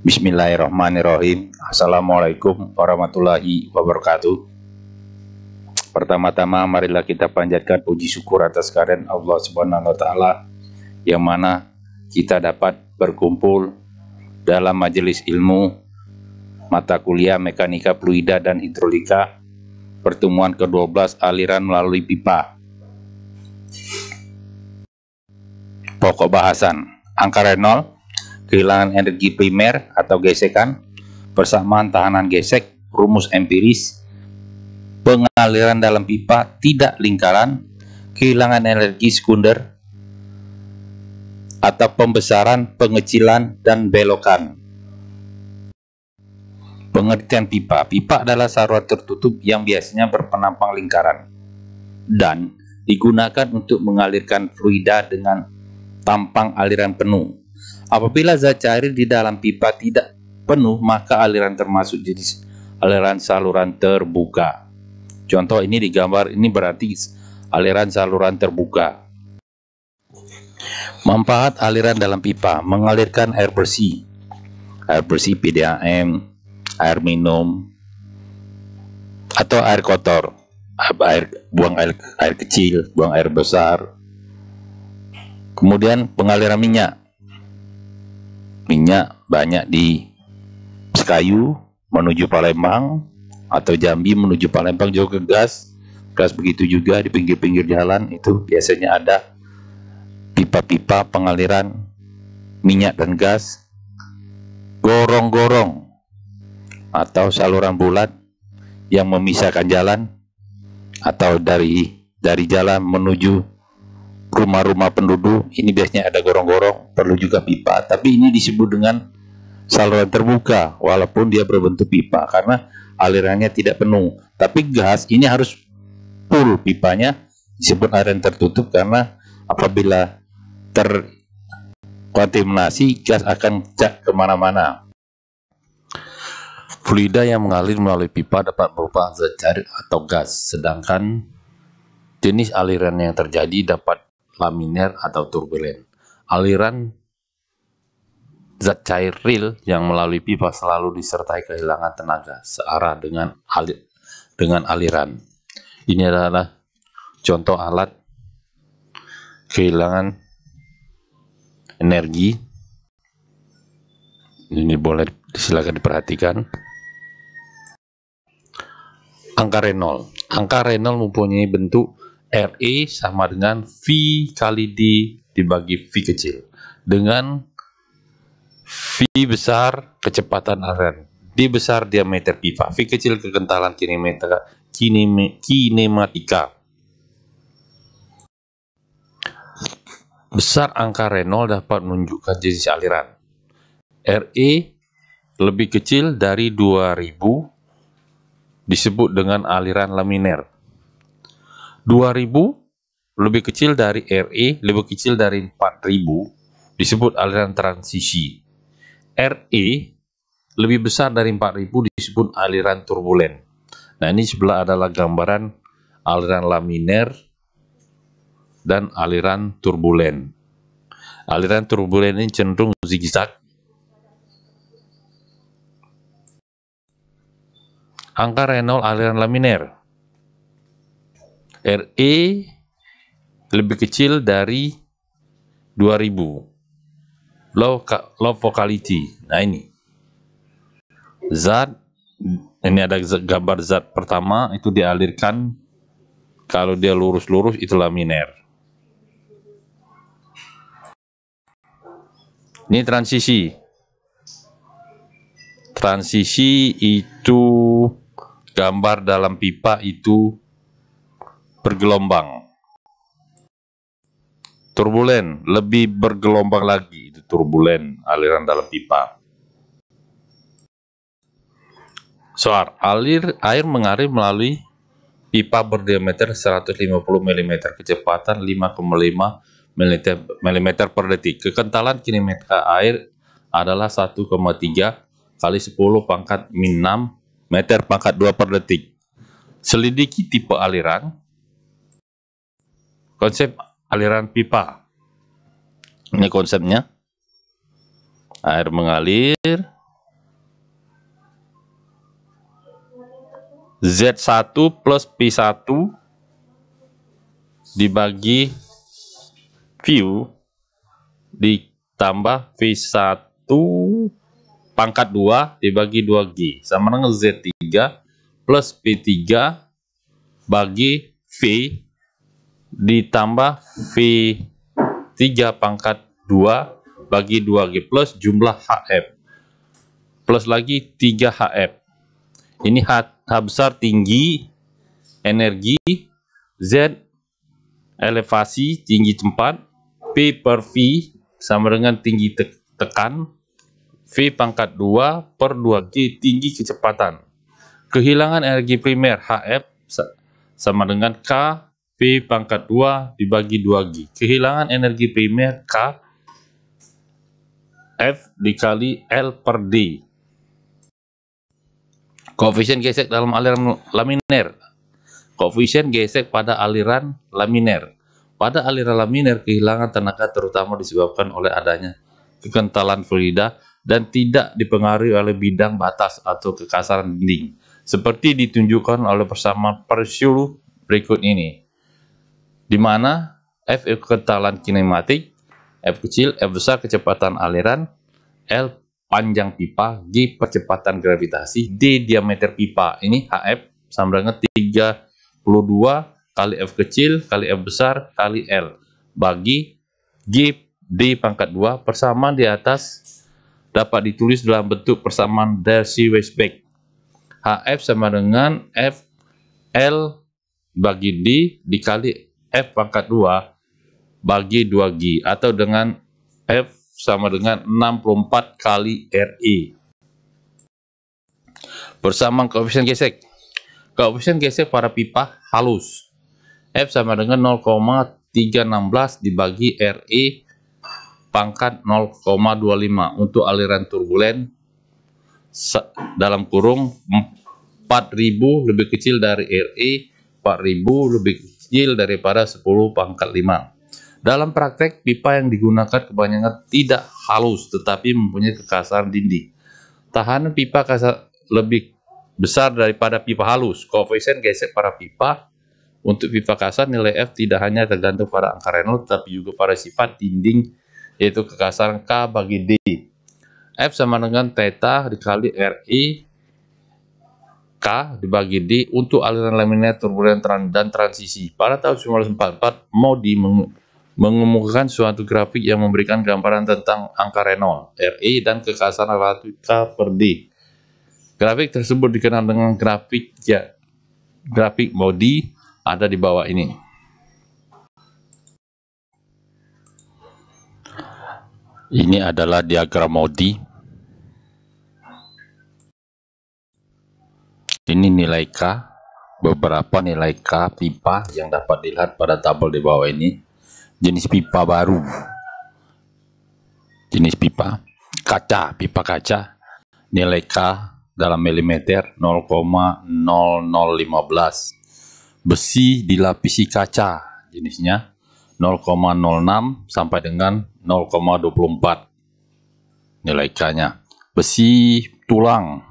Bismillahirrahmanirrahim Assalamualaikum warahmatullahi wabarakatuh Pertama-tama marilah kita panjatkan puji syukur atas karen Allah Subhanahu wa taala yang mana kita dapat berkumpul dalam majelis ilmu mata kuliah mekanika fluida dan hidrolika pertemuan ke-12 aliran melalui pipa. Pokok bahasan Angka Reynolds kehilangan energi primer atau gesekan, persamaan tahanan gesek, rumus empiris, pengaliran dalam pipa tidak lingkaran, kehilangan energi sekunder, atau pembesaran, pengecilan, dan belokan. Pengertian pipa. Pipa adalah saluran tertutup yang biasanya berpenampang lingkaran dan digunakan untuk mengalirkan fluida dengan tampang aliran penuh. Apabila zat cair di dalam pipa tidak penuh, maka aliran termasuk jenis aliran saluran terbuka. Contoh ini digambar, ini berarti aliran saluran terbuka. Manfaat aliran dalam pipa mengalirkan air bersih, air bersih PDAM, air minum, atau air kotor, air buang air, air kecil, buang air besar. Kemudian pengaliran minyak minyak banyak di Sekayu menuju Palembang atau Jambi menuju Palembang jauh ke gas gas begitu juga di pinggir-pinggir jalan itu biasanya ada pipa-pipa pengaliran minyak dan gas gorong-gorong atau saluran bulat yang memisahkan jalan atau dari dari jalan menuju rumah-rumah penduduk ini biasanya ada gorong-gorong perlu juga pipa tapi ini disebut dengan saluran terbuka walaupun dia berbentuk pipa karena alirannya tidak penuh tapi gas ini harus full pipanya disebut aliran tertutup karena apabila terkontaminasi gas akan cak kemana-mana Fluida yang mengalir melalui pipa dapat berupa zat cair atau gas, sedangkan jenis aliran yang terjadi dapat laminar atau turbulen. Aliran zat cair real yang melalui pipa selalu disertai kehilangan tenaga searah dengan alir, dengan aliran. Ini adalah contoh alat kehilangan energi. Ini boleh silakan diperhatikan. Angka Reynolds. Angka Reynolds mempunyai bentuk RE sama dengan V kali D dibagi V kecil. Dengan V besar kecepatan aliran. D besar diameter pipa. V kecil kekentalan kinematika. Kinema, kinematika. Besar angka Reynolds dapat menunjukkan jenis aliran. RE lebih kecil dari 2000 disebut dengan aliran laminer 2000 lebih kecil dari RE, lebih kecil dari 4000 disebut aliran transisi. RE lebih besar dari 4000 disebut aliran turbulen. Nah, ini sebelah adalah gambaran aliran laminar dan aliran turbulen. Aliran turbulen ini cenderung zigzag. Angka Reynolds aliran laminar RE lebih kecil dari 2000 low, low vocality nah ini zat ini ada gambar zat pertama itu dialirkan kalau dia lurus-lurus itulah miner. ini transisi transisi itu gambar dalam pipa itu bergelombang. Turbulen, lebih bergelombang lagi itu turbulen aliran dalam pipa. Soal alir air mengalir melalui pipa berdiameter 150 mm, kecepatan 5,5 mm per detik. Kekentalan kinematika eh, air adalah 1,3 kali 10 pangkat min 6 meter pangkat 2 per detik. Selidiki tipe aliran, Konsep aliran pipa. Ini konsepnya. Air mengalir. Z1 plus P1 dibagi V ditambah V1 pangkat 2 dibagi 2G sama dengan Z3 plus P3 bagi V ditambah V3 pangkat 2 bagi 2G plus jumlah HF. Plus lagi 3 HF. Ini H, H besar tinggi, energi, Z elevasi, tinggi tempat, P per V sama dengan tinggi te tekan, V pangkat 2 per 2G tinggi kecepatan. Kehilangan energi primer HF sama dengan K P pangkat 2 dibagi 2G. Kehilangan energi primer K F dikali L per D. Koefisien gesek dalam aliran laminer. Koefisien gesek pada aliran laminer. Pada aliran laminer, kehilangan tenaga terutama disebabkan oleh adanya kekentalan fluida dan tidak dipengaruhi oleh bidang batas atau kekasaran dinding seperti ditunjukkan oleh persamaan persyuru berikut ini di mana F kekentalan kinematik, F kecil, F besar kecepatan aliran, L panjang pipa, G percepatan gravitasi, D diameter pipa. Ini HF sama dengan 32 kali F kecil, kali F besar, kali L. Bagi G D pangkat 2 persamaan di atas dapat ditulis dalam bentuk persamaan Darcy Weisbach. HF sama dengan F L bagi D dikali F pangkat 2 bagi 2G atau dengan F sama dengan 64 kali RI. Bersamaan koefisien gesek. Koefisien gesek para pipa halus. F sama dengan 0,316 dibagi RI pangkat 0,25 untuk aliran turbulen dalam kurung 4000 lebih kecil dari RI, 4000 lebih yield daripada 10 pangkat 5. Dalam praktek, pipa yang digunakan kebanyakan tidak halus tetapi mempunyai kekasaran dinding. Tahanan pipa kasar lebih besar daripada pipa halus. Koefisien gesek para pipa untuk pipa kasar nilai F tidak hanya tergantung pada angka Reynolds tapi juga pada sifat dinding yaitu kekasaran K bagi D. F sama dengan theta dikali RI K dibagi D untuk aliran laminar turbulen dan transisi. Pada tahun 1944, Modi mengemukakan suatu grafik yang memberikan gambaran tentang angka Reynolds, RE, dan kekasaran relatif K per D. Grafik tersebut dikenal dengan grafik ya, grafik Modi ada di bawah ini. Ini adalah diagram Modi Ini nilai K, beberapa nilai K pipa yang dapat dilihat pada tabel di bawah ini. Jenis pipa baru. Jenis pipa kaca, pipa kaca. Nilai K dalam milimeter 0,0015. Besi dilapisi kaca jenisnya 0,06 sampai dengan 0,24 nilai K-nya. Besi tulang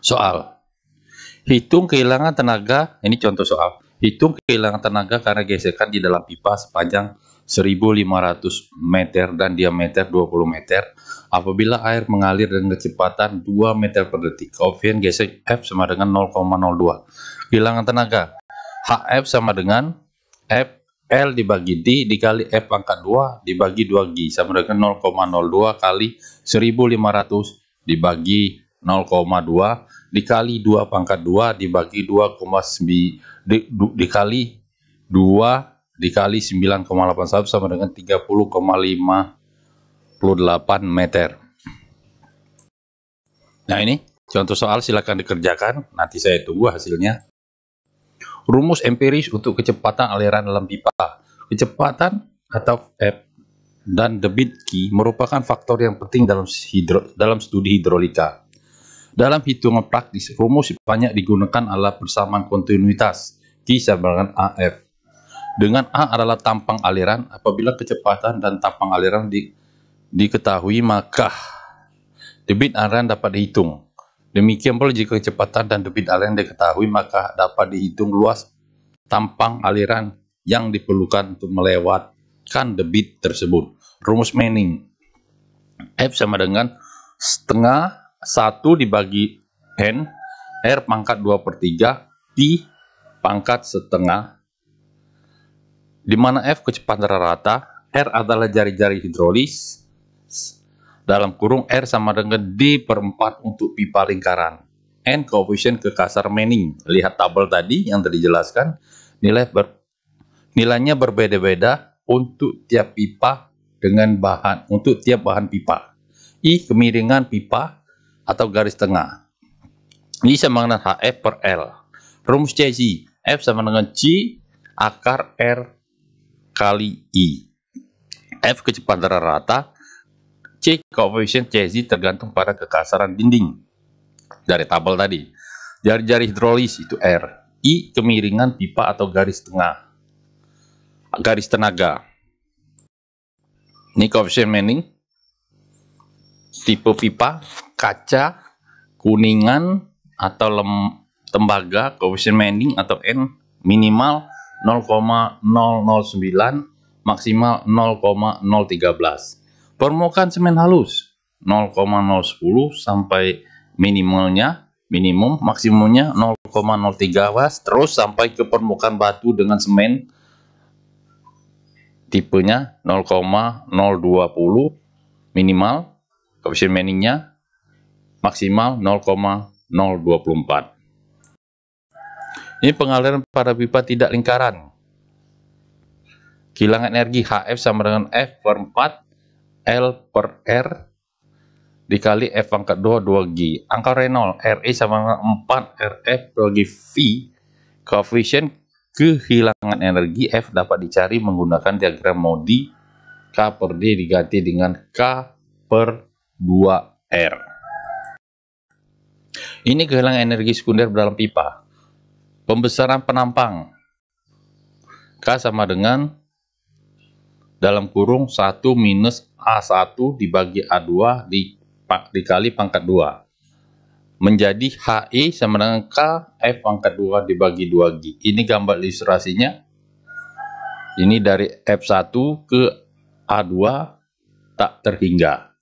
Soal. Hitung kehilangan tenaga, ini contoh soal. Hitung kehilangan tenaga karena gesekan di dalam pipa sepanjang 1500 meter dan diameter 20 meter apabila air mengalir dengan kecepatan 2 meter per detik. Koefisien gesek F sama dengan 0,02. Kehilangan tenaga. HF sama dengan F L dibagi D dikali F pangkat 2 dibagi 2G sama dengan 0,02 kali 1500 dibagi 0,2 dikali 2 pangkat 2 dibagi 2,9 di, dikali 2 dikali 9,81 sama dengan 30,58 meter. Nah ini contoh soal silakan dikerjakan, nanti saya tunggu hasilnya. Rumus empiris untuk kecepatan aliran dalam pipa. Kecepatan atau F dan debit Q merupakan faktor yang penting dalam hidro, dalam studi hidrolika. Dalam hitungan praktis, rumus banyak digunakan adalah persamaan kontinuitas Q sama dengan AF. Dengan A adalah tampang aliran, apabila kecepatan dan tampang aliran di, diketahui maka debit aliran dapat dihitung. Demikian pula jika kecepatan dan debit aliran diketahui maka dapat dihitung luas tampang aliran yang diperlukan untuk melewatkan debit tersebut. Rumus Manning F sama dengan setengah 1 dibagi N, R pangkat 2 per 3, Pi pangkat setengah, di mana F kecepatan rata, R adalah jari-jari hidrolis, dalam kurung R sama dengan D per 4 untuk pipa lingkaran. N koefisien kekasar Manning. Lihat tabel tadi yang tadi jelaskan, nilai ber, nilainya berbeda-beda untuk tiap pipa dengan bahan untuk tiap bahan pipa. I kemiringan pipa atau garis tengah. Ini sama dengan HF per L. Rumus CZ, F sama dengan C akar R kali I. F kecepatan rata, C koefisien CZ tergantung pada kekasaran dinding dari tabel tadi. Jari-jari hidrolis itu R. I kemiringan pipa atau garis tengah. Garis tenaga. Ini koefisien Manning. Tipe pipa kaca, kuningan, atau lem, tembaga, koefisien mending atau N minimal 0,009, maksimal 0,013. Permukaan semen halus 0,010 sampai minimalnya minimum maksimumnya 0,03 was terus sampai ke permukaan batu dengan semen tipenya 0,020 minimal koefisien meningnya maksimal 0,024. Ini pengaliran pada pipa tidak lingkaran. Kilang energi HF sama dengan F per 4, L per R, dikali F pangkat 2, 2G. Angka Reynolds, RE sama dengan 4 RF 2G V, koefisien kehilangan energi F dapat dicari menggunakan diagram MODI K per D diganti dengan K per 2R. Ini kehilangan energi sekunder dalam pipa. Pembesaran penampang. K sama dengan dalam kurung 1 minus A1 dibagi A2 di, dikali pangkat 2. Menjadi HI sama dengan KF pangkat 2 dibagi 2G. Ini gambar ilustrasinya. Ini dari F1 ke A2 tak terhingga.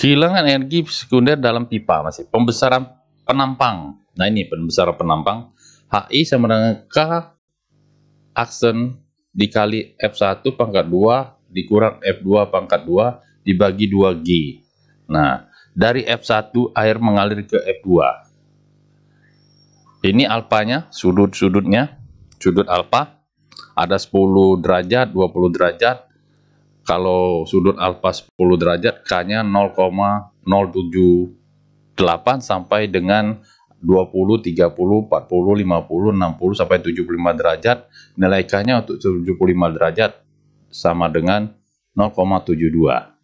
Kehilangan energi sekunder dalam pipa masih. Pembesaran penampang. Nah ini pembesaran penampang. HI sama dengan K aksen dikali F1 pangkat 2 dikurang F2 pangkat 2 dibagi 2G. Nah, dari F1 air mengalir ke F2. Ini alpanya sudut-sudutnya, sudut alfa ada 10 derajat, 20 derajat, kalau sudut alfa 10 derajat K-nya 0,078 sampai dengan 20, 30, 40, 50, 60 sampai 75 derajat. Nilai K-nya untuk 75 derajat sama dengan 0,72.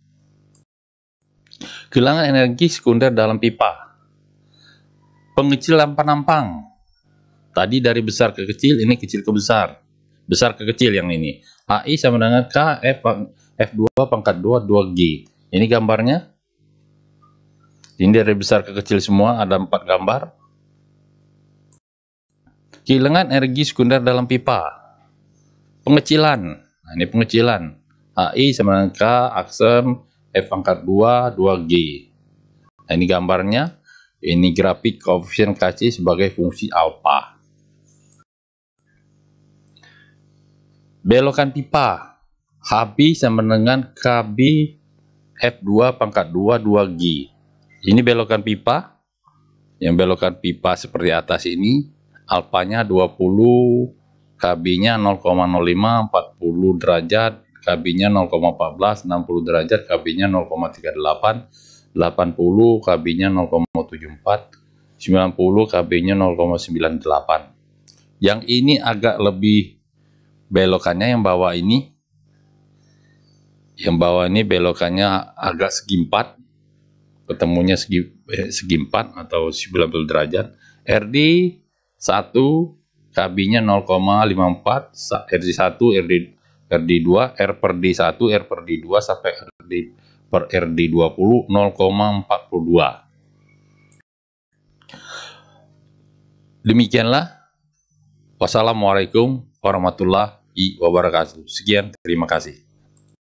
Kehilangan energi sekunder dalam pipa. Pengecilan penampang. Tadi dari besar ke kecil, ini kecil ke besar. Besar ke kecil yang ini. AI sama dengan KF F2 pangkat 2 2G. Ini gambarnya. Ini dari besar ke kecil semua ada 4 gambar. Kehilangan energi sekunder dalam pipa. Pengecilan. Nah, ini pengecilan. AI sama dengan K, aksem, F pangkat 2, 2G. Nah, ini gambarnya. Ini grafik koefisien KC sebagai fungsi alfa. Belokan pipa. HB sama dengan KB F2 pangkat 2 2G. Ini belokan pipa. Yang belokan pipa seperti atas ini Alpanya 20, KB-nya 0,05 40 derajat, KB-nya 0,14 60 derajat, KB-nya 0,38 80, KB-nya 0,74 90, KB-nya 0,98. Yang ini agak lebih belokannya yang bawah ini yang bawah ini belokannya agak segi empat, ketemunya segi eh, segi empat atau 90 derajat. RD 1 KB-nya 0,54, RD 1, RD RD 2, R per D 1, R per D 2 sampai RD per RD 20 0,42. Demikianlah. Wassalamualaikum warahmatullahi wabarakatuh. Sekian, terima kasih.